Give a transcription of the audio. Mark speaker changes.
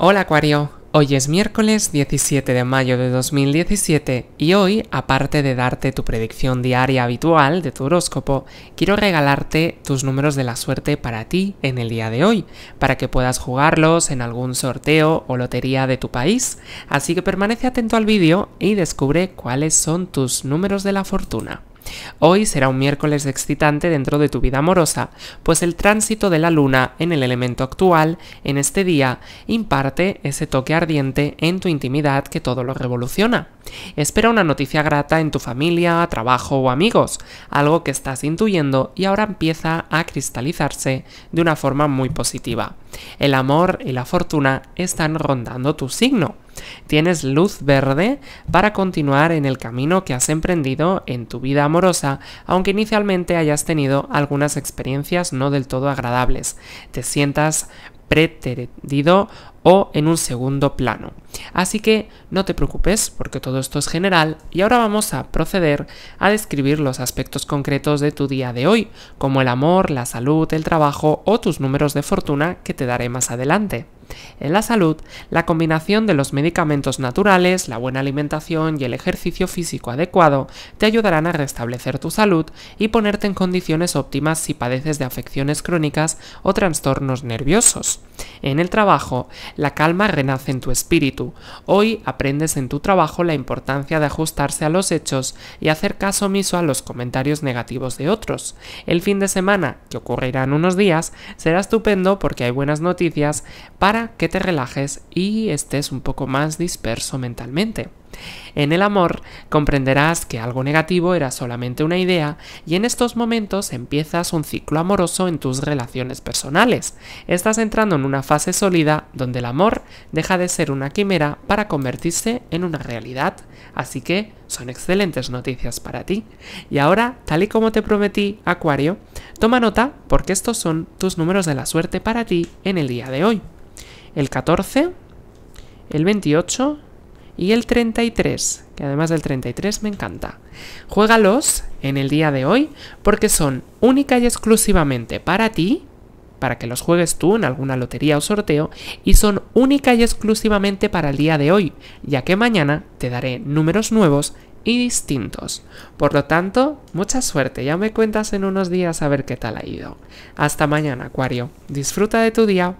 Speaker 1: Hola Acuario, hoy es miércoles 17 de mayo de 2017 y hoy, aparte de darte tu predicción diaria habitual de tu horóscopo, quiero regalarte tus números de la suerte para ti en el día de hoy, para que puedas jugarlos en algún sorteo o lotería de tu país. Así que permanece atento al vídeo y descubre cuáles son tus números de la fortuna. Hoy será un miércoles excitante dentro de tu vida amorosa, pues el tránsito de la luna en el elemento actual, en este día, imparte ese toque ardiente en tu intimidad que todo lo revoluciona. Espera una noticia grata en tu familia, trabajo o amigos, algo que estás intuyendo y ahora empieza a cristalizarse de una forma muy positiva. El amor y la fortuna están rondando tu signo. Tienes luz verde para continuar en el camino que has emprendido en tu vida amorosa, aunque inicialmente hayas tenido algunas experiencias no del todo agradables. Te sientas pretendido o en un segundo plano. Así que no te preocupes porque todo esto es general y ahora vamos a proceder a describir los aspectos concretos de tu día de hoy, como el amor, la salud, el trabajo o tus números de fortuna que te daré más adelante. En la salud, la combinación de los medicamentos naturales, la buena alimentación y el ejercicio físico adecuado te ayudarán a restablecer tu salud y ponerte en condiciones óptimas si padeces de afecciones crónicas o trastornos nerviosos. En el trabajo, la calma renace en tu espíritu. Hoy aprendes en tu trabajo la importancia de ajustarse a los hechos y hacer caso omiso a los comentarios negativos de otros. El fin de semana, que ocurrirá en unos días, será estupendo porque hay buenas noticias para que te relajes y estés un poco más disperso mentalmente. En el amor comprenderás que algo negativo era solamente una idea y en estos momentos empiezas un ciclo amoroso en tus relaciones personales. Estás entrando en una fase sólida donde el amor deja de ser una quimera para convertirse en una realidad. Así que son excelentes noticias para ti. Y ahora, tal y como te prometí, Acuario, toma nota porque estos son tus números de la suerte para ti en el día de hoy el 14, el 28 y el 33, que además del 33 me encanta. Juégalos en el día de hoy porque son única y exclusivamente para ti, para que los juegues tú en alguna lotería o sorteo, y son única y exclusivamente para el día de hoy, ya que mañana te daré números nuevos y distintos. Por lo tanto, mucha suerte, ya me cuentas en unos días a ver qué tal ha ido. Hasta mañana, Acuario. Disfruta de tu día.